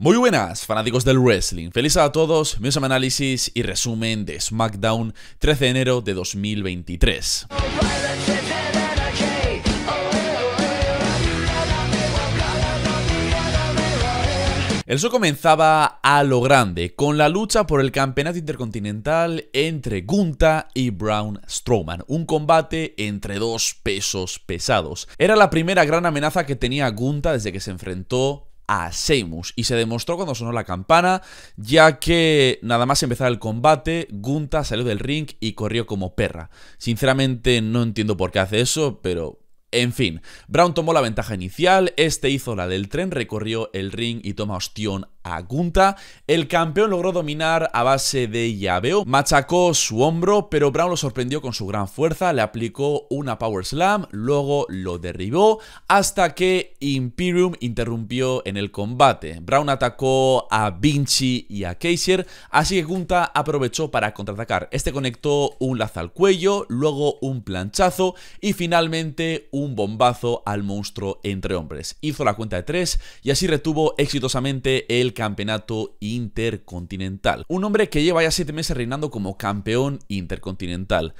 Muy buenas, fanáticos del wrestling. Feliz a todos, mi análisis y resumen de SmackDown 13 de enero de 2023. El show comenzaba a lo grande, con la lucha por el campeonato intercontinental entre Gunta y Braun Strowman. Un combate entre dos pesos pesados. Era la primera gran amenaza que tenía Gunta desde que se enfrentó a y se demostró cuando sonó la campana, ya que nada más empezar el combate, Gunta salió del ring y corrió como perra. Sinceramente no entiendo por qué hace eso, pero en fin, Brown tomó la ventaja inicial, este hizo la del tren, recorrió el ring y toma ostión Gunta. El campeón logró dominar a base de llaveo, machacó su hombro, pero Brown lo sorprendió con su gran fuerza, le aplicó una power slam, luego lo derribó, hasta que Imperium interrumpió en el combate. Brown atacó a Vinci y a Kaiser, así que Gunta aprovechó para contraatacar. Este conectó un lazo al cuello, luego un planchazo y finalmente un bombazo al monstruo entre hombres. Hizo la cuenta de tres y así retuvo exitosamente el campeonato intercontinental. Un hombre que lleva ya 7 meses reinando como campeón intercontinental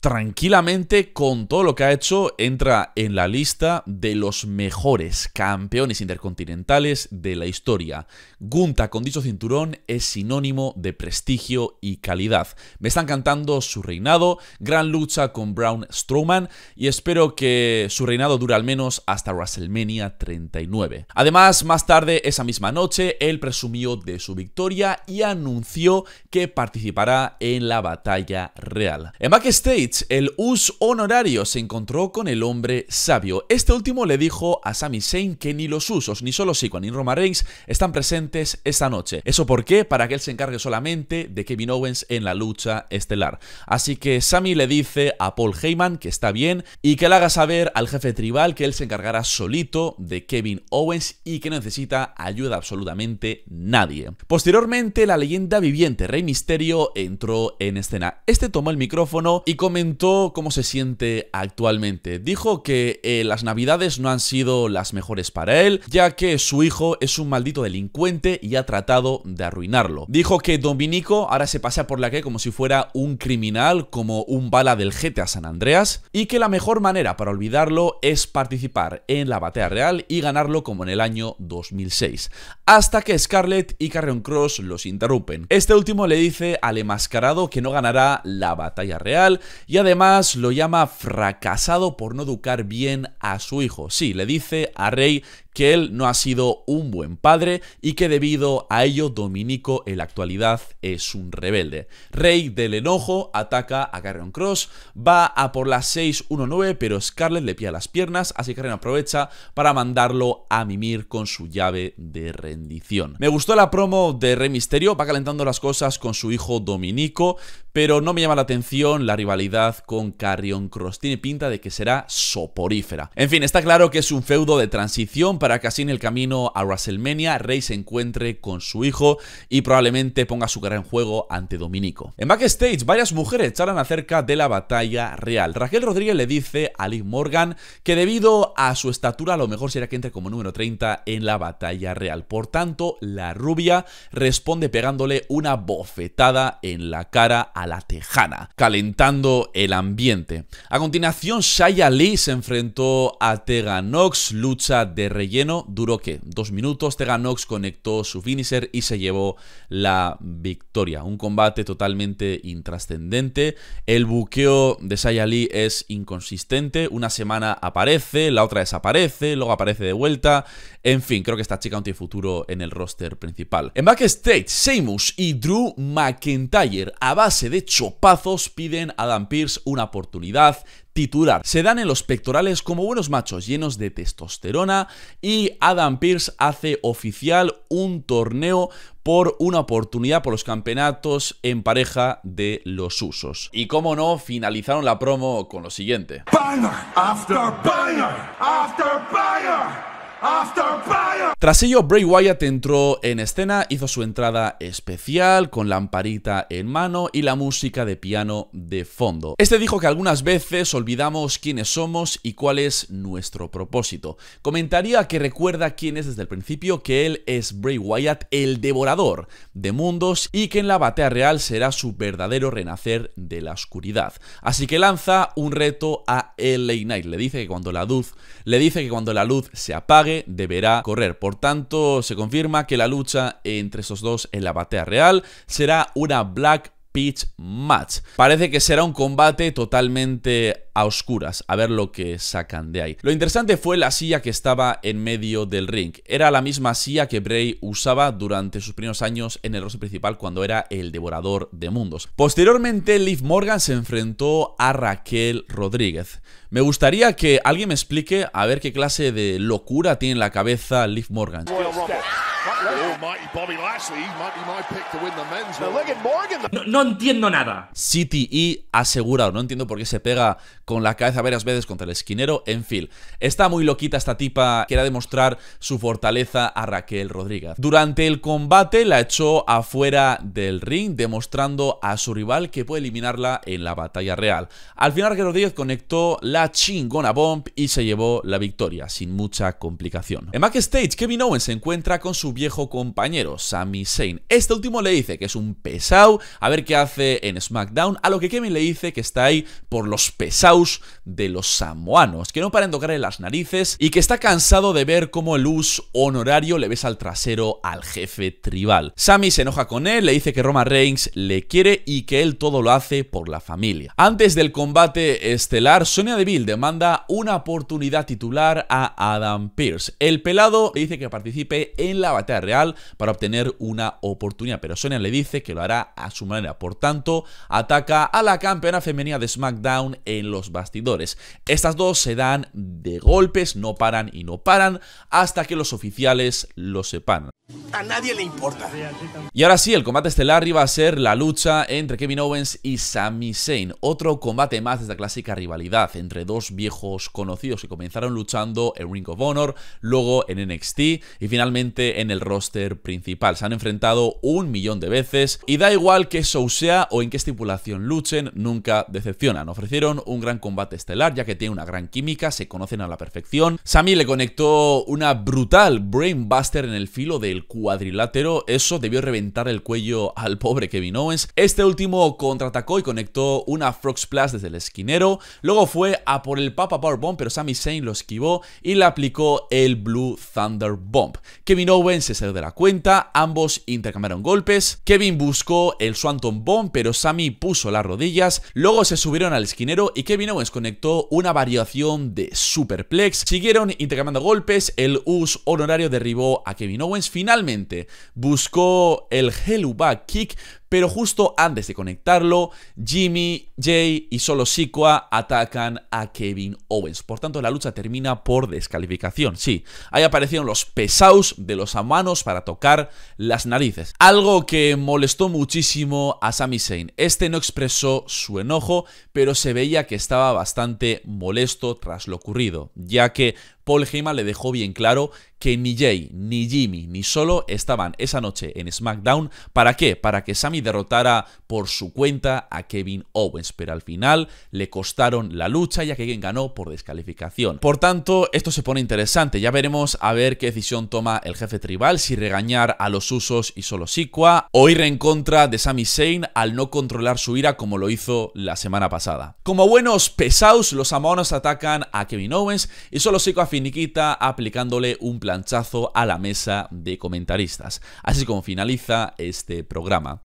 tranquilamente con todo lo que ha hecho, entra en la lista de los mejores campeones intercontinentales de la historia. Gunta con dicho cinturón es sinónimo de prestigio y calidad. Me están cantando su reinado, gran lucha con Braun Strowman y espero que su reinado dure al menos hasta WrestleMania 39. Además, más tarde esa misma noche, él presumió de su victoria y anunció que participará en la batalla real. En backstage, el us honorario, se encontró con el hombre sabio. Este último le dijo a Sami Zayn que ni los usos, ni solo Zico ni Roma Reigns están presentes esta noche. ¿Eso por qué? Para que él se encargue solamente de Kevin Owens en la lucha estelar. Así que Sami le dice a Paul Heyman que está bien y que le haga saber al jefe tribal que él se encargará solito de Kevin Owens y que necesita ayuda absolutamente nadie. Posteriormente, la leyenda viviente Rey Misterio entró en escena. Este tomó el micrófono y comenzó comentó cómo se siente actualmente. Dijo que eh, las navidades no han sido las mejores para él, ya que su hijo es un maldito delincuente y ha tratado de arruinarlo. Dijo que Dominico ahora se pasa por la que como si fuera un criminal, como un bala del a San Andreas, y que la mejor manera para olvidarlo es participar en la batalla real y ganarlo como en el año 2006. Hasta que Scarlett y Carrion Cross los interrumpen. Este último le dice al enmascarado que no ganará la batalla real y además lo llama fracasado por no educar bien a su hijo. Sí, le dice a Rey que él no ha sido un buen padre y que debido a ello Dominico en la actualidad es un rebelde. Rey del enojo ataca a Carrion Cross, va a por las 619 pero Scarlett le pilla las piernas, así que Carrion aprovecha para mandarlo a mimir con su llave de rendición. Me gustó la promo de Rey Misterio, va calentando las cosas con su hijo Dominico, pero no me llama la atención la rivalidad con Carrion Cross, tiene pinta de que será soporífera. En fin, está claro que es un feudo de transición para para que así en el camino a WrestleMania Rey se encuentre con su hijo y probablemente ponga su cara en juego ante Dominico. En backstage, varias mujeres charlan acerca de la batalla real. Raquel Rodríguez le dice a Lee Morgan que debido a su estatura lo mejor será que entre como número 30 en la batalla real. Por tanto, la rubia responde pegándole una bofetada en la cara a la tejana, calentando el ambiente. A continuación, Shaya Lee se enfrentó a Tegan Nox, lucha de relleno duró que dos minutos. Teganox conectó su finisher y se llevó la victoria. Un combate totalmente intrascendente. El buqueo de Sayali es inconsistente. Una semana aparece, la otra desaparece, luego aparece de vuelta. En fin, creo que esta chica no tiene futuro en el roster principal. En backstage, Seamus y Drew McIntyre a base de chopazos piden a Dan Pierce una oportunidad se dan en los pectorales como buenos machos llenos de testosterona y Adam Pierce hace oficial un torneo por una oportunidad por los campeonatos en pareja de los usos. Y como no, finalizaron la promo con lo siguiente. Tras ello, Bray Wyatt entró en escena, hizo su entrada especial con lamparita en mano y la música de piano de fondo. Este dijo que algunas veces olvidamos quiénes somos y cuál es nuestro propósito. Comentaría que recuerda quién es desde el principio, que él es Bray Wyatt, el devorador de mundos y que en la batea real será su verdadero renacer de la oscuridad. Así que lanza un reto a LA Knight. Le dice que cuando la luz, le dice que cuando la luz se apague deberá correr. Por tanto, se confirma que la lucha entre esos dos en la batea real será una Black Pitch Match. Parece que será un combate totalmente a oscuras, a ver lo que sacan de ahí. Lo interesante fue la silla que estaba en medio del ring. Era la misma silla que Bray usaba durante sus primeros años en el rostro principal cuando era el devorador de mundos. Posteriormente, Liv Morgan se enfrentó a Raquel Rodríguez. Me gustaría que alguien me explique a ver qué clase de locura tiene en la cabeza Liv Morgan. Oh, no, entiendo nada. City y e asegurado, no entiendo por qué se pega con la cabeza varias veces contra el esquinero. En fin, está muy loquita esta tipa. era demostrar su fortaleza a Raquel Rodríguez. Durante el combate la echó afuera del ring, demostrando a su rival que puede eliminarla en la batalla real. Al final Raquel Rodríguez conectó la chingona bomb y se llevó la victoria, sin mucha complicación. En backstage, Kevin Owens se encuentra con su viejo compañero, Sami Zayn. Este último le dice que es un pesado, a ver qué hace en SmackDown, a lo que Kevin le dice que está ahí por los pesados de los samoanos, que no paran de tocarle las narices y que está cansado de ver cómo el us honorario le besa al trasero al jefe tribal. Sami se enoja con él, le dice que Roma Reigns le quiere y que él todo lo hace por la familia. Antes del combate estelar, Sonia Deville demanda una oportunidad titular a Adam Pierce. El pelado le dice que participe en la batalla real para obtener una oportunidad, pero Sonia le dice que lo hará a su manera. Por tanto, ataca a la campeona femenina de SmackDown en los bastidores. Estas dos se dan de golpes, no paran y no paran hasta que los oficiales lo sepan. A nadie le importa. Y ahora sí, el combate estelar iba a ser la lucha entre Kevin Owens y Sami Zayn. Otro combate más de esta clásica rivalidad entre dos viejos conocidos que comenzaron luchando en Ring of Honor, luego en NXT y finalmente en el roster principal. Se han enfrentado un millón de veces y da igual que show sea o en qué estipulación luchen, nunca decepcionan. Ofrecieron un gran combate estelar ya que tiene una gran química, se conocen a la perfección. Sami le conectó una brutal brainbuster en el filo del cuadrilátero, eso debió reventar el cuello al pobre Kevin Owens. Este último contraatacó y conectó una Frog Splash desde el esquinero, luego fue a por el Papa Power Bomb pero Sami Zayn lo esquivó y le aplicó el Blue Thunder Bomb. Kevin Owens se salió de la cuenta, ambos intercambiaron golpes, Kevin buscó el Swanton Bomb, pero Sammy puso las rodillas, luego se subieron al esquinero y Kevin Owens conectó una variación de Superplex, siguieron intercambiando golpes, el US honorario derribó a Kevin Owens, finalmente buscó el Helluva Kick, pero justo antes de conectarlo, Jimmy, Jay y solo Sikoa atacan a Kevin Owens. Por tanto, la lucha termina por descalificación. Sí, ahí aparecieron los pesados de los amanos para tocar las narices. Algo que molestó muchísimo a Sami Zayn. Este no expresó su enojo, pero se veía que estaba bastante molesto tras lo ocurrido, ya que Paul Heyman le dejó bien claro que ni Jay, ni Jimmy, ni Solo estaban esa noche en SmackDown. ¿Para qué? Para que Sammy derrotara por su cuenta a Kevin Owens, pero al final le costaron la lucha ya que Kevin ganó por descalificación. Por tanto, esto se pone interesante. Ya veremos a ver qué decisión toma el jefe tribal, si regañar a los usos y Solo Siqua. o ir en contra de Sami Zayn al no controlar su ira como lo hizo la semana pasada. Como buenos pesados, los Amonos atacan a Kevin Owens y Solo Siqua finiquita aplicándole un planchazo a la mesa de comentaristas. Así como finaliza este programa.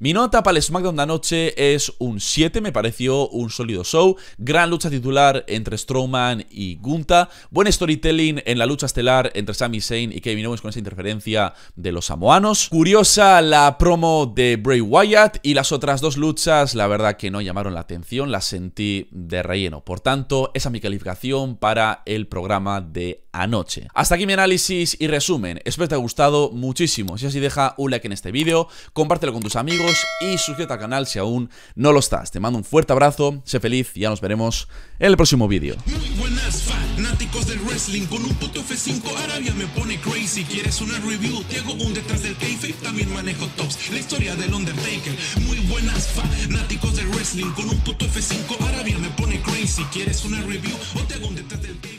Mi nota para el SmackDown de anoche es un 7, me pareció un sólido show. Gran lucha titular entre Strowman y Gunta. Buen storytelling en la lucha estelar entre Sami Zayn y Kevin Owens con esa interferencia de los samoanos. Curiosa la promo de Bray Wyatt y las otras dos luchas, la verdad que no llamaron la atención, las sentí de relleno. Por tanto, esa es mi calificación para el programa de anoche. Hasta aquí mi análisis y resumen. Espero que te haya gustado muchísimo. Si así, deja un like en este vídeo, compártelo con tus amigos amigos y suscríbete al canal si aún no lo estás. Te mando un fuerte abrazo, sé feliz y ya nos veremos en el próximo vídeo. buenas fanáticos del wrestling, con un puto F5 Arabia me pone crazy. ¿Quieres una review? Te hago un detrás del también manejo tops, la historia del Undertaker. Muy buenas fanáticos del wrestling, con un puto F5 Arabia me pone crazy. ¿Quieres una review? O te hago un detrás del